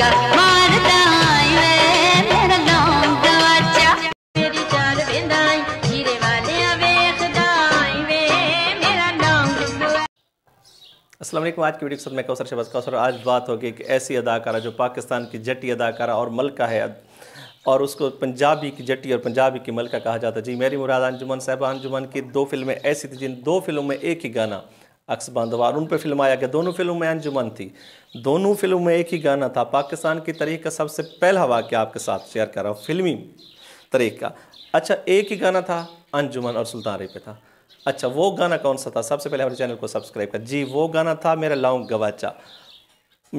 असलम आज की वीडियो के साथ मैं कौसर शबज कौसर आज बात होगी एक ऐसी अदाकारा जो पाकिस्तान की जटी अदाकारा और मलका है और उसको पंजाबी की जटी और पंजाबी की मलका कहा जाता है जी मेरी मुराद अंजुमन साहब अंजुमन की दो फिल्में ऐसी थी जिन दो फिल्मों में एक ही गाना अक्स बंदवार उन पर फिल्म आया गया दोनों फिल्मों में अंजुमन थी दोनों फिल्म में एक ही गाना था पाकिस्तान की तरीक़ का सबसे पहला वाक्य आपके साथ शेयर कर रहा हूँ फिल्मी तरीक़ का अच्छा एक ही गाना था अंजुमन और सुल्तान पे था अच्छा वो गाना कौन सा था सबसे पहले हमारे चैनल को सब्सक्राइब कर जी वो गाना था मेरा लाऊं गवाचा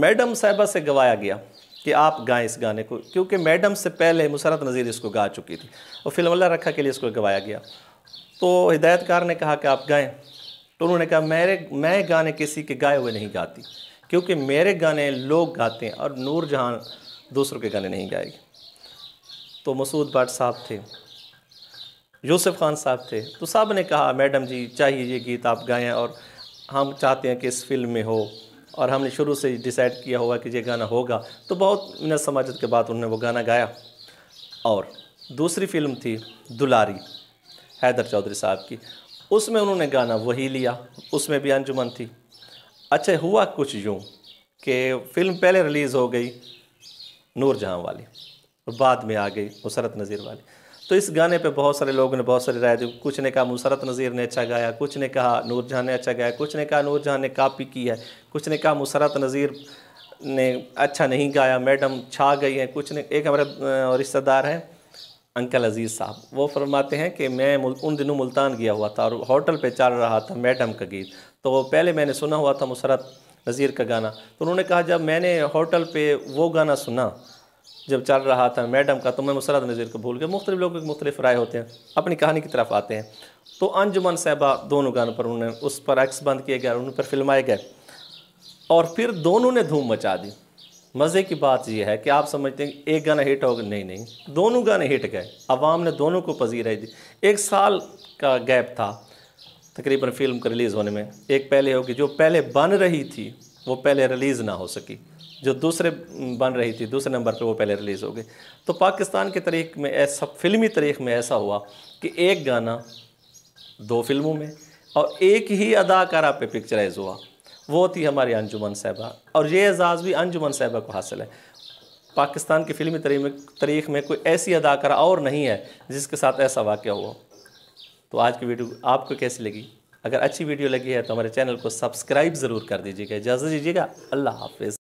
मैडम साहिबा से गवाया गया कि आप गाएं इस गाने को क्योंकि मैडम से पहले मुसरत नज़ीर इसको गा चुकी थी और फिल्म रखा के लिए इसको गवाया गया तो हिदायतकार ने कहा कि आप गाएं तो उन्होंने कहा मेरे मैं गाने किसी के गाए हुए नहीं गाती क्योंकि मेरे गाने लोग गाते हैं और नूर जहाँ दूसरों के गाने नहीं गाएगी तो मसूद भट्ट साहब थे यूसुफ खान साहब थे तो साहब ने कहा मैडम जी चाहिए ये गीत आप गाएं और हम चाहते हैं कि इस फिल्म में हो और हमने शुरू से डिसाइड किया हुआ कि ये गाना होगा तो बहुत मिनत समाजत के बाद उन्होंने वो गाना गाया और दूसरी फिल्म थी दुलारी हैदर चौधरी साहब की उसमें उन्होंने गाना वही लिया उसमें भी अंजुमन थी अच्छा हुआ कुछ यूँ कि फ़िल्म पहले रिलीज़ हो गई नूर जहाँ वाली और बाद में आ गई मुसरत नज़ीर वाली तो इस गाने पे बहुत सारे लोगों ने बहुत सारी राय दी कुछ ने कहा मुसरत नज़ीर ने अच्छा गाया कुछ ने कहा नूर जहाँ ने अच्छा गाया कुछ ने कहा नूर जहाँ ने कापी की है कुछ ने कहा मुसरत नज़ीर ने अच्छा नहीं गाया मैडम छा गई हैं कुछ ने एक हमारे रिश्तेदार हैं अंकल अजीज़ साहब वो फरमाते हैं कि मैं उन दिनों मुल्तान गया हुआ था और होटल पे चल रहा था मैडम का गीत तो पहले मैंने सुना हुआ था मुसरत नज़ीर का गाना तो उन्होंने कहा जब मैंने होटल पे वो गाना सुना जब चल रहा था मैडम का तो मैं मुसरत नज़ीर को भूल गया मुख्तु लोगों के मुख्तलिफ राय होते हैं अपनी कहानी की तरफ आते हैं तो अंजुमन साहबा दोनों गानों पर उन्होंने उस पर एक्स बंद किए गए उन पर फिल्माए गए और फिर दोनों ने धूम मचा दी मज़े की बात यह है कि आप समझते हैं एक गाना हिट हो गया नहीं नहीं दोनों गाने हिट गए आवाम ने दोनों को पजीराई दी एक साल का गैप था तकरीबन फिल्म का रिलीज़ होने में एक पहले होगी जो पहले बन रही थी वो पहले रिलीज़ ना हो सकी जो दूसरे बन रही थी दूसरे नंबर पे वो पहले रिलीज़ हो गई तो पाकिस्तान के तरीक़ में ऐसा फिल्मी तरीक़ में ऐसा हुआ कि एक गाना दो फिल्मों में और एक ही अदाकारा पे पिक्चराइज हुआ वो थी हमारी अंजुमन साहबा और ये एजाज़ भी अंजुमन साहबा को हासिल है पाकिस्तान की फ़िल्मी तारीख में कोई ऐसी अदाकारा और नहीं है जिसके साथ ऐसा वाक़ हुआ तो आज की वीडियो आपको कैसी लगी अगर अच्छी वीडियो लगी है तो हमारे चैनल को सब्सक्राइब ज़रूर कर दीजिएगा इजाज़त दीजिएगा अल्लाह हाफिज़